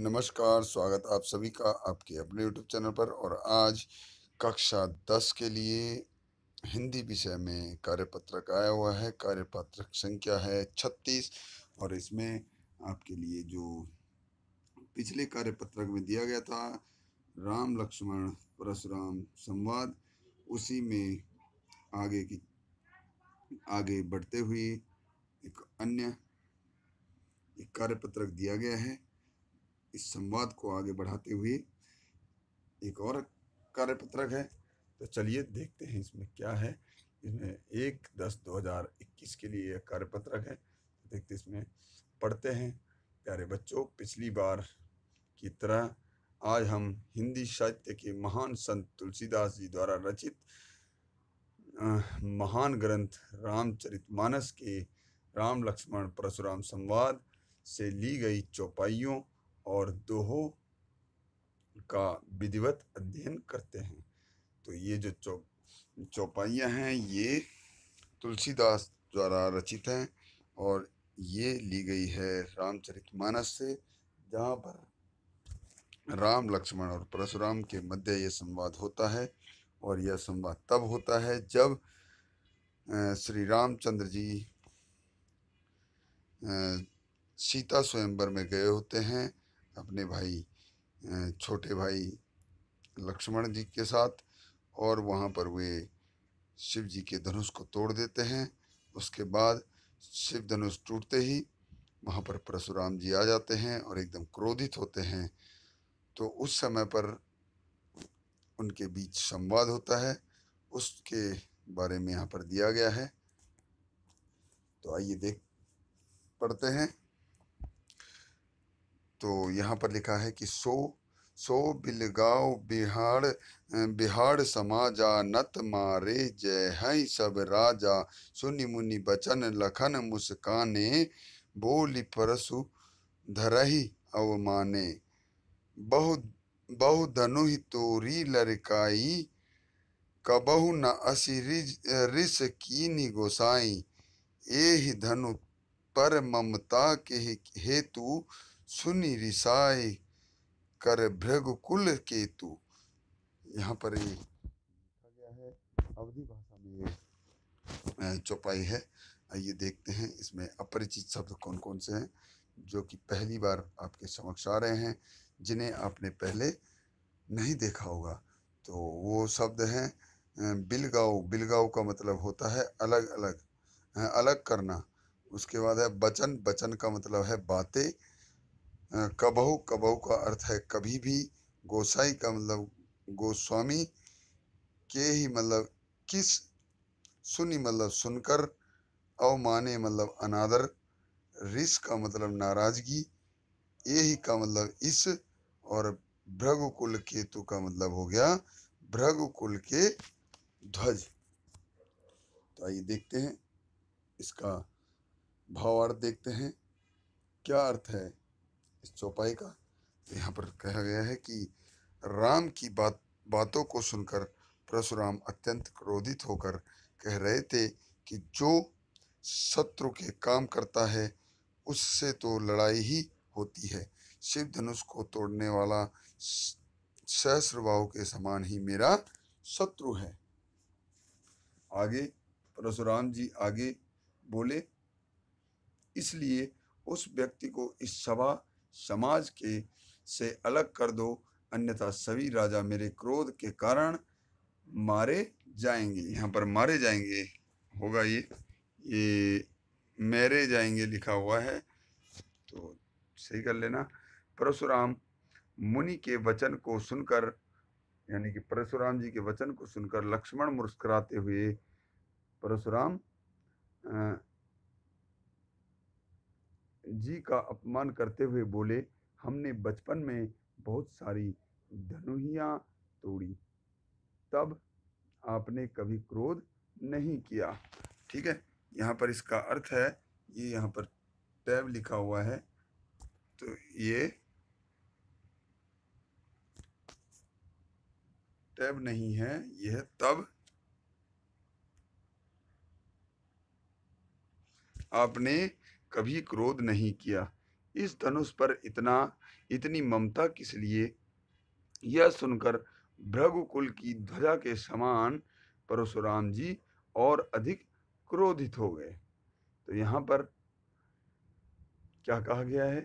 नमस्कार स्वागत आप सभी का आपके अपने यूट्यूब चैनल पर और आज कक्षा दस के लिए हिंदी विषय में कार्यपत्रक आया हुआ है कार्यपत्रक संख्या है छत्तीस और इसमें आपके लिए जो पिछले कार्यपत्रक में दिया गया था राम लक्ष्मण परशुराम संवाद उसी में आगे की आगे बढ़ते हुए एक अन्य एक कार्यपत्रक दिया गया है इस संवाद को आगे बढ़ाते हुए एक और कार्यपत्रक है तो चलिए देखते हैं इसमें क्या है इसमें एक दस दो हज़ार इक्कीस के लिए यह कार्यपत्रक है देखते इसमें पढ़ते हैं प्यारे बच्चों पिछली बार की तरह आज हम हिंदी साहित्य के महान संत तुलसीदास जी द्वारा रचित महान ग्रंथ रामचरितमानस के राम लक्ष्मण परशुराम संवाद से ली गई चौपाइयों और दोहों का विधिवत अध्ययन करते हैं तो ये जो चौ चौपाइयाँ हैं ये तुलसीदास द्वारा रचित हैं और ये ली गई है रामचरित मानस से जहाँ पर राम लक्ष्मण और परशुराम के मध्य ये संवाद होता है और यह संवाद तब होता है जब श्री रामचंद्र जी सीता स्वयंवर में गए होते हैं अपने भाई छोटे भाई लक्ष्मण जी के साथ और वहाँ पर वे शिव जी के धनुष को तोड़ देते हैं उसके बाद शिव धनुष टूटते ही वहाँ पर परशुराम जी आ जाते हैं और एकदम क्रोधित होते हैं तो उस समय पर उनके बीच संवाद होता है उसके बारे में यहाँ पर दिया गया है तो आइए देख पढ़ते हैं तो यहाँ पर लिखा है कि सो सो बिलगाव बिहार बिहार समाजा नत मारे जय है सब राजा सुनि मुनि बचन लखन मुस्काने बोली परसु धरही अवमाने बहु बहु धनुहि तोरी लड़काई कबहु न असी रिस की गोसाई एह धनु पर ममता के हेतु सुनी रिसाई कर भृग के केतु यहाँ पर लिखा गया है अवधि भाषा में ये चौपाई है आइए देखते हैं इसमें अपरिचित शब्द कौन कौन से हैं जो कि पहली बार आपके समक्ष आ रहे हैं जिन्हें आपने पहले नहीं देखा होगा तो वो शब्द हैं बिलगाव बिलगाव का मतलब होता है अलग अलग अलग करना उसके बाद है बचन बचन का मतलब है बातें कबहू कबहू का अर्थ है कभी भी गोसाई का मतलब गोस्वामी के ही मतलब किस सुनी मतलब सुनकर अवमाने मतलब अनादर रिस का मतलब नाराजगी ही का मतलब इस और भृगुकुल केतु का मतलब हो गया भृगुकुल के ध्वज तो आइए देखते हैं इसका भावार्थ देखते हैं क्या अर्थ है इस चौपाई का तो यहाँ पर कहा गया है कि राम की बात बातों को सुनकर परशुराम अत्यंत क्रोधित होकर कह रहे थे कि जो शत्रु के काम करता है उससे तो लड़ाई ही होती है शिव धनुष को तोड़ने वाला सहस्रबाहु के समान ही मेरा शत्रु है आगे परशुराम जी आगे बोले इसलिए उस व्यक्ति को इस सभा समाज के से अलग कर दो अन्यथा सभी राजा मेरे क्रोध के कारण मारे जाएंगे यहाँ पर मारे जाएंगे होगा ये ये मेरे जाएंगे लिखा हुआ है तो सही कर लेना परशुराम मुनि के वचन को सुनकर यानी कि परशुराम जी के वचन को सुनकर लक्ष्मण मुस्कुराते हुए परशुराम जी का अपमान करते हुए बोले हमने बचपन में बहुत सारी धनुहियाँ तोड़ी तब आपने कभी क्रोध नहीं किया ठीक है यहाँ पर इसका अर्थ है ये यहाँ पर टैब लिखा हुआ है तो ये टैब नहीं है यह तब आपने कभी क्रोध नहीं किया इस धनुष पर इतना इतनी ममता किस लिए यह सुनकर भृगुकुल की ध्वजा के समान परशुराम जी और अधिक क्रोधित हो गए तो यहाँ पर क्या कहा गया है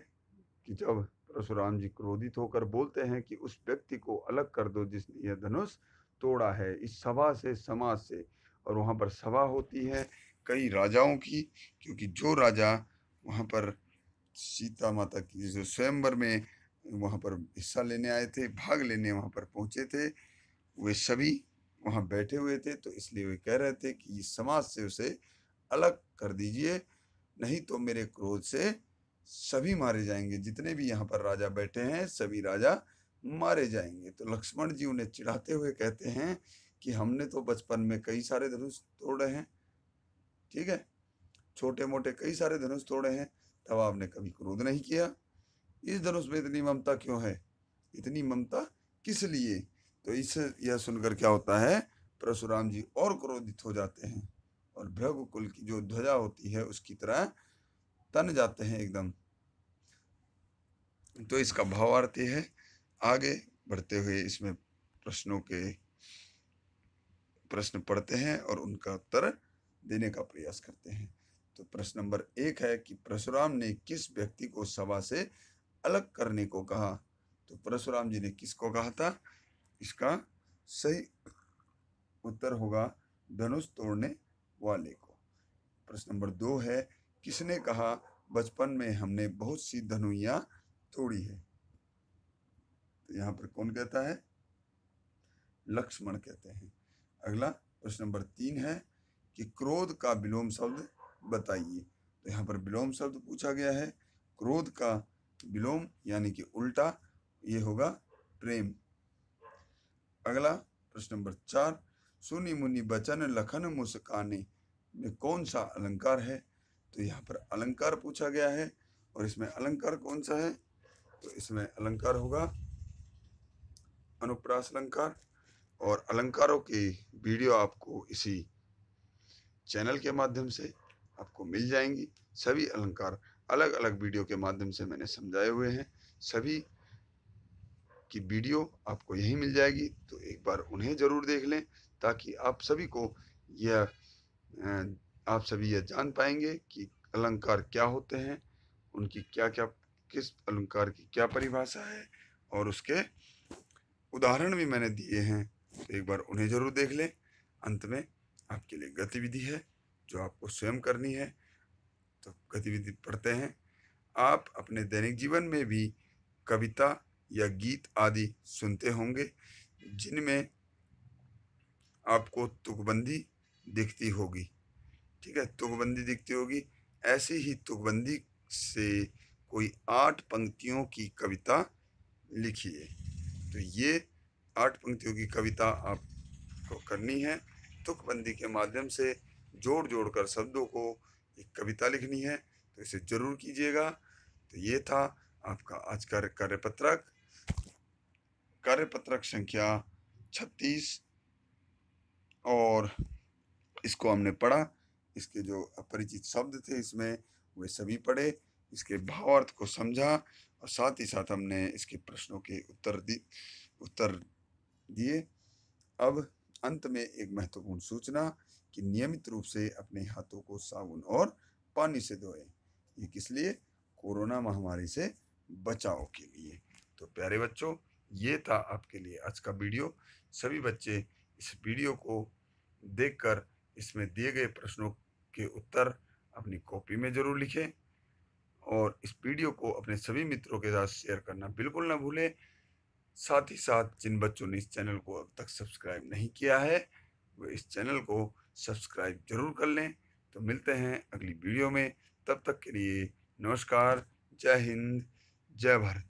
कि जब परशुराम जी क्रोधित होकर बोलते हैं कि उस व्यक्ति को अलग कर दो जिसने यह धनुष तोड़ा है इस सभा से समाज से और वहाँ पर सभा होती है कई राजाओं की क्योंकि जो राजा वहाँ पर सीता माता की जो स्वयंवर में वहाँ पर हिस्सा लेने आए थे भाग लेने वहाँ पर पहुँचे थे वे सभी वहाँ बैठे हुए थे तो इसलिए वे कह रहे थे कि इस समाज से उसे अलग कर दीजिए नहीं तो मेरे क्रोध से सभी मारे जाएंगे जितने भी यहाँ पर राजा बैठे हैं सभी राजा मारे जाएंगे तो लक्ष्मण जी उन्हें चिढ़ाते हुए कहते हैं कि हमने तो बचपन में कई सारे धनुष तोड़े हैं ठीक है छोटे मोटे कई सारे धनुष तोड़े हैं तब आपने कभी क्रोध नहीं किया इस धनुष में इतनी ममता क्यों है इतनी ममता किस लिए तो इससे यह सुनकर क्या होता है परशुराम जी और क्रोधित हो जाते हैं और भृग कुल की जो ध्वजा होती है उसकी तरह तन जाते हैं एकदम तो इसका भाव आरती है आगे बढ़ते हुए इसमें प्रश्नों के प्रश्न पढ़ते हैं और उनका उत्तर देने का प्रयास करते हैं तो प्रश्न नंबर एक है कि परशुराम ने किस व्यक्ति को सभा से अलग करने को कहा तो परशुराम जी ने किसको कहा था इसका सही उत्तर होगा धनुष तोड़ने वाले को प्रश्न नंबर दो है किसने कहा बचपन में हमने बहुत सी धनुइया तोड़ी है तो यहाँ पर कौन कहता है लक्ष्मण कहते हैं अगला प्रश्न नंबर तीन है कि क्रोध का विलोम शब्द बताइए तो यहाँ पर विलोम शब्द पूछा गया है क्रोध का विलोम यानी कि उल्टा ये होगा प्रेम अगला प्रश्न नंबर चार सुनि मुनि बचन लखन मुस्काने में कौन सा अलंकार है तो यहाँ पर अलंकार पूछा गया है और इसमें अलंकार कौन सा है तो इसमें अलंकार होगा अनुप्रास अलंकार और अलंकारों के वीडियो आपको इसी चैनल के माध्यम से आपको मिल जाएंगी सभी अलंकार अलग अलग वीडियो के माध्यम से मैंने समझाए हुए हैं सभी की वीडियो आपको यहीं मिल जाएगी तो एक बार उन्हें ज़रूर देख लें ताकि आप सभी को यह आप सभी यह जान पाएंगे कि अलंकार क्या होते हैं उनकी क्या क्या किस अलंकार की क्या परिभाषा है और उसके उदाहरण भी मैंने दिए हैं तो एक बार उन्हें ज़रूर देख लें अंत में आपके लिए गतिविधि है जो आपको स्वयं करनी है तो गतिविधि पढ़ते हैं आप अपने दैनिक जीवन में भी कविता या गीत आदि सुनते होंगे जिनमें आपको तुकबंदी दिखती होगी ठीक है तुकबंदी दिखती होगी ऐसी ही तुकबंदी से कोई आठ पंक्तियों की कविता लिखिए तो ये आठ पंक्तियों की कविता आपको करनी है तुकबंदी के माध्यम से जोड़ जोड़ कर शब्दों को एक कविता लिखनी है तो इसे ज़रूर कीजिएगा तो ये था आपका आज का कार्यपत्रक कार्यपत्रक संख्या छत्तीस और इसको हमने पढ़ा इसके जो अपरिचित शब्द थे इसमें वे सभी पढ़े इसके भावार्थ को समझा और साथ ही साथ हमने इसके प्रश्नों के उत्तर दी उत्तर दिए अब अंत में एक महत्वपूर्ण सूचना कि नियमित रूप से अपने हाथों को साबुन और पानी से धोएं ये किस लिए कोरोना महामारी से बचाव के लिए तो प्यारे बच्चों ये था आपके लिए आज का वीडियो सभी बच्चे इस वीडियो को देखकर इसमें दिए गए प्रश्नों के उत्तर अपनी कॉपी में ज़रूर लिखें और इस वीडियो को अपने सभी मित्रों के साथ शेयर करना बिल्कुल ना भूलें साथ ही साथ जिन बच्चों ने इस चैनल को अब तक सब्सक्राइब नहीं किया है वे इस चैनल को सब्सक्राइब जरूर कर लें तो मिलते हैं अगली वीडियो में तब तक के लिए नमस्कार जय हिंद जय भारत